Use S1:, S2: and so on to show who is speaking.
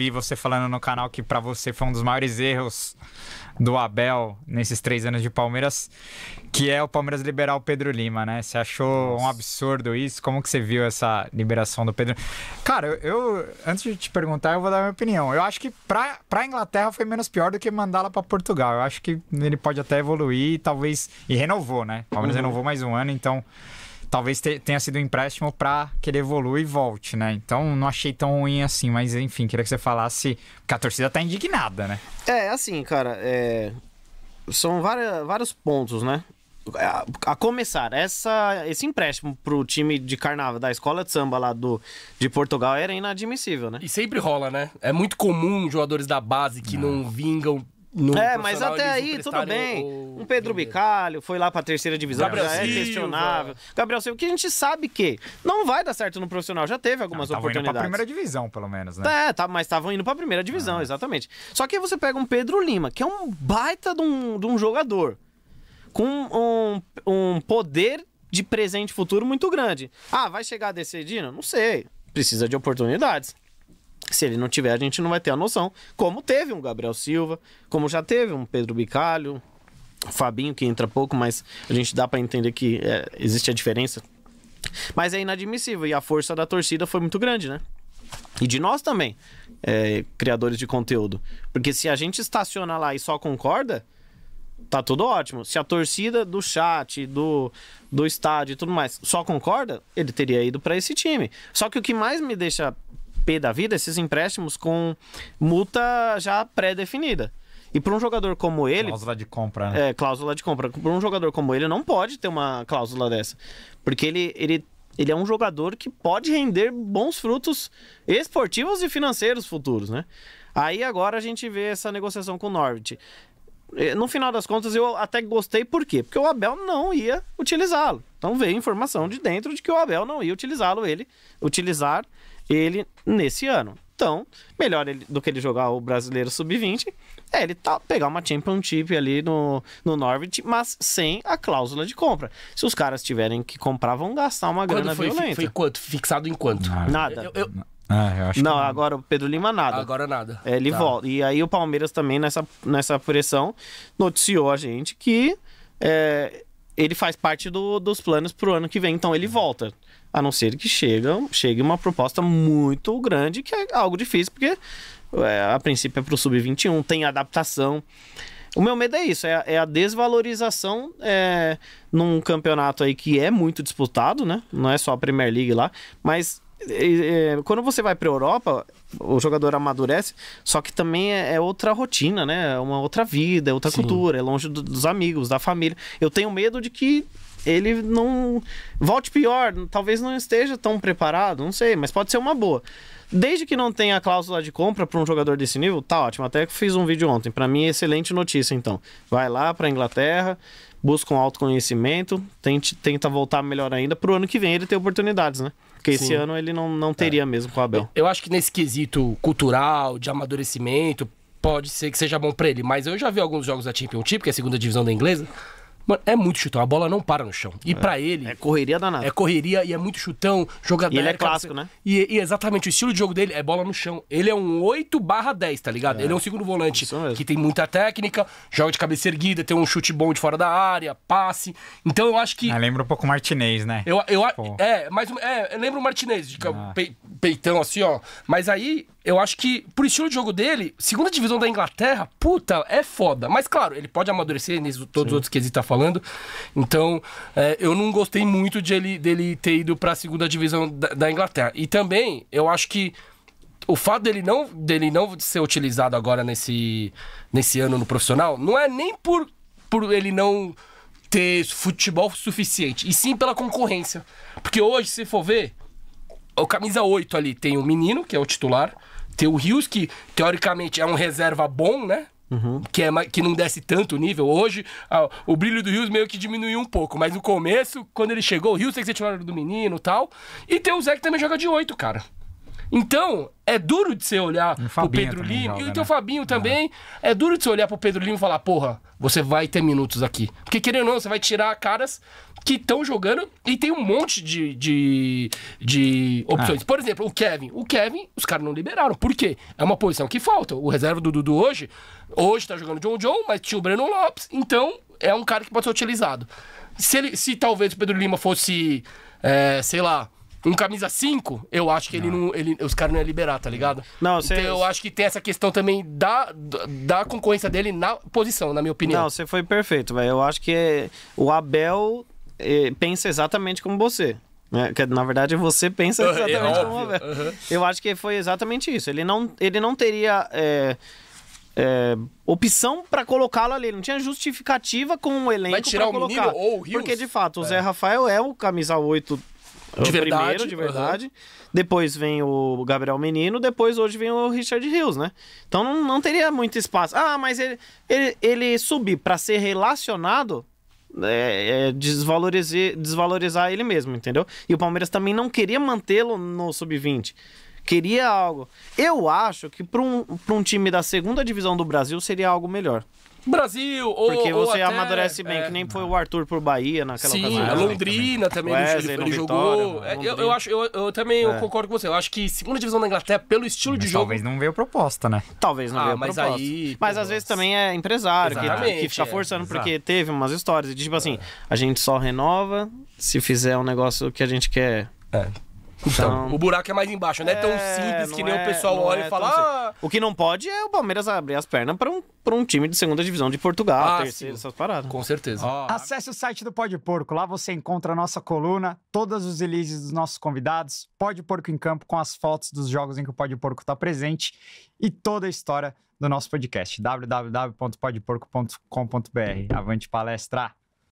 S1: vi você falando no canal que para você foi um dos maiores erros do Abel nesses três anos de Palmeiras, que é o Palmeiras liberar o Pedro Lima, né? Você achou um absurdo isso? Como que você viu essa liberação do Pedro? Cara, eu antes de te perguntar, eu vou dar minha opinião. Eu acho que pra, pra Inglaterra foi menos pior do que mandá-la para Portugal. Eu acho que ele pode até evoluir, talvez e renovou, né? O Palmeiras uhum. renovou mais um ano, então talvez tenha sido um empréstimo para que ele evolua e volte, né? Então não achei tão ruim assim, mas enfim, queria que você falasse, porque a torcida tá indignada, né? É, assim, cara, é... são várias, vários pontos, né? A, a começar, essa, esse empréstimo pro time de carnaval da escola de samba lá do, de Portugal era inadmissível, né? E sempre rola, né? É muito comum jogadores da base que não, não vingam no é, mas até aí tudo bem. Um Pedro Bicalho foi lá para a terceira divisão, Gabriel já é questionável. Gabriel Silva, que a gente sabe que não vai dar certo no profissional, já teve algumas não, oportunidades. Indo pra primeira
S2: divisão, pelo menos, né?
S1: É, tá, mas estavam indo para a primeira divisão, ah. exatamente. Só que aí você pega um Pedro Lima, que é um baita de um, de um jogador, com um, um poder de presente e futuro muito grande. Ah, vai chegar decidindo? Não sei. Precisa de oportunidades. Se ele não tiver, a gente não vai ter a noção. Como teve um Gabriel Silva, como já teve um Pedro Bicalho, um Fabinho, que entra pouco, mas a gente dá para entender que é, existe a diferença. Mas é inadmissível e a força da torcida foi muito grande, né? E de nós também, é, criadores de conteúdo. Porque se a gente estaciona lá e só concorda, tá tudo ótimo. Se a torcida do chat, do, do estádio e tudo mais só concorda, ele teria ido para esse time. Só que o que mais me deixa da vida, esses empréstimos com multa já pré-definida. E para um jogador como ele. Cláusula de compra. Né? É, cláusula de compra. Para um jogador como ele, não pode ter uma cláusula dessa. Porque ele, ele, ele é um jogador que pode render bons frutos esportivos e financeiros futuros, né? Aí agora a gente vê essa negociação com o Norwich. É, no final das contas, eu até gostei, por quê? Porque o Abel não ia utilizá-lo. Então veio informação de dentro de que o Abel não ia utilizá-lo, ele utilizar ele nesse ano. Então, melhor ele, do que ele jogar o brasileiro sub-20 é ele tá, pegar uma championship ali no, no Norwich, mas sem a cláusula de compra. Se os caras tiverem que comprar, vão gastar uma Quando grana foi, violenta. Foi quanto? Fixado em quanto? Nada. Eu, eu... Ah, não, que... agora o Pedro Lima nada. Agora nada. É, ele tá. volta. E aí o Palmeiras também, nessa, nessa pressão, noticiou a gente que é, ele faz parte do, dos planos pro ano que vem, então ele volta. A não ser que chegue, chegue uma proposta muito grande, que é algo difícil, porque é, a princípio é para o sub-21, tem adaptação. O meu medo é isso, é, é a desvalorização é, num campeonato aí que é muito disputado, né? Não é só a Premier League lá, mas é, é, quando você vai para a Europa, o jogador amadurece, só que também é, é, outra rotina, né? É uma outra vida, é outra Sim. cultura, é longe do, dos amigos, da família. Eu tenho medo de que ele não volte pior, talvez não esteja tão preparado, não sei, mas pode ser uma boa. Desde que não tenha a cláusula de compra para um jogador desse nível, tá ótimo. Até que fiz um vídeo ontem. Para mim, excelente notícia, então. Vai lá para Inglaterra, busca um autoconhecimento, tente, tenta voltar melhor ainda. Pro ano que vem ele ter oportunidades, né? Porque Sim. esse ano ele não, não teria é. mesmo com o Abel.
S2: Eu, eu acho que nesse quesito cultural, de amadurecimento, pode ser que seja bom para ele. Mas eu já vi alguns jogos da Championship, que é a segunda divisão da inglesa, Mano, é muito chutão. A bola não para no chão. E é. para ele. É correria danada. É correria e é muito chutão. Jogador. ele é, é clássico, né? E, e, exatamente, o estilo de jogo dele é bola no chão. Ele é um 8 barra 10, tá ligado? É. Ele é um segundo volante que tem muita técnica, joga de cabeça erguida, tem um chute bom de fora da área, passe. Então eu acho
S1: que. Ah, lembra um pouco o Martinez, né? Eu, eu,
S2: é, mas é, lembra o Martinez, de ah peitão assim, ó. Mas aí, eu acho que, por estilo de jogo dele, segunda divisão da Inglaterra, puta, é foda. Mas claro, ele pode amadurecer nisso, todos Sim. os outros que ele tá falando. Então, é, eu não gostei muito de ele, dele ter ido pra segunda divisão da, da Inglaterra. E também, eu acho que o fato dele não, dele não ser utilizado agora nesse, nesse ano no profissional, não é nem por, por ele não ter futebol suficiente, e sim pela concorrência. Porque hoje, se for ver, o camisa 8 ali tem o menino, que é o titular. Tem o Rios, que teoricamente é um reserva bom, né? Uhum. Que, é, que não desce tanto o nível. Hoje, o brilho do Rios meio que diminuiu um pouco. Mas no começo, quando ele chegou, o Rios tem é que ser é titular do menino e tal. E tem o Zé que também joga de 8, cara. Então, é duro de você olhar o Pedro Lima. Joga, e o teu né? Fabinho é. também. É. é duro de você olhar pro Pedro Lima e falar, porra, você vai ter minutos aqui. Porque querendo ou não, você vai tirar caras que estão jogando e tem um monte de, de, de opções. É. Por exemplo, o Kevin. O Kevin, os caras não liberaram. Por quê? É uma posição que falta. O reserva do Dudu hoje, hoje tá jogando John John, mas tinha o Breno Lopes. Então, é um cara que pode ser utilizado. Se, ele, se talvez o Pedro Lima fosse, é, sei lá, um camisa 5, eu acho que não. ele não. Ele, os caras não iam liberar, tá ligado? Não, Então eu acho que tem essa questão também da, da concorrência dele na
S1: posição, na minha opinião. Não, você foi perfeito, velho. Eu acho que é, o Abel eh, pensa exatamente como você. Né? Que, na verdade, você pensa é exatamente é como o Abel. Uhum. Eu acho que foi exatamente isso. Ele não, ele não teria. É... É, opção para colocá-lo ali. Não tinha justificativa com o elenco para colocar. ou o Rios? Porque, de fato, o é. Zé Rafael é o camisa 8 o de é verdade, primeiro, de verdade. Uhum. Depois vem o Gabriel Menino, depois hoje vem o Richard Rios, né? Então não, não teria muito espaço. Ah, mas ele, ele, ele subir para ser relacionado é, é desvalorizar, desvalorizar ele mesmo, entendeu? E o Palmeiras também não queria mantê-lo no sub-20 queria algo. Eu acho que para um, um time da segunda divisão do Brasil seria algo melhor. Brasil, ou Porque você ou até, amadurece bem, é... que nem foi o Arthur pro Bahia naquela Sim, ocasião. Né? Londrina também, também Wesley, ele, ele jogou. É, eu, eu, acho, eu, eu também é. eu concordo com você. Eu acho que segunda divisão da Inglaterra, pelo estilo mas de jogo. Talvez não veio proposta, né? Talvez não ah, veio mas proposta. Aí, mas às vezes também é empresário que, que fica é. forçando, é. porque teve umas histórias. E tipo assim, a gente só renova se fizer um negócio que a gente quer. É. Então, então, o buraco é mais embaixo, não é, é tão simples que nem é, o pessoal olha é e fala. Ah, o que não pode é o Palmeiras abrir as pernas para um, um time de segunda divisão de Portugal, ah, terceiro, essas paradas. Com certeza. Oh. Acesse o site do Pode Porco, lá você encontra a nossa coluna, todas os releases dos nossos convidados, Pode Porco em Campo com as fotos dos jogos em que o Pode Porco está presente e toda a história do nosso podcast. www.podeporco.com.br. Avante palestra!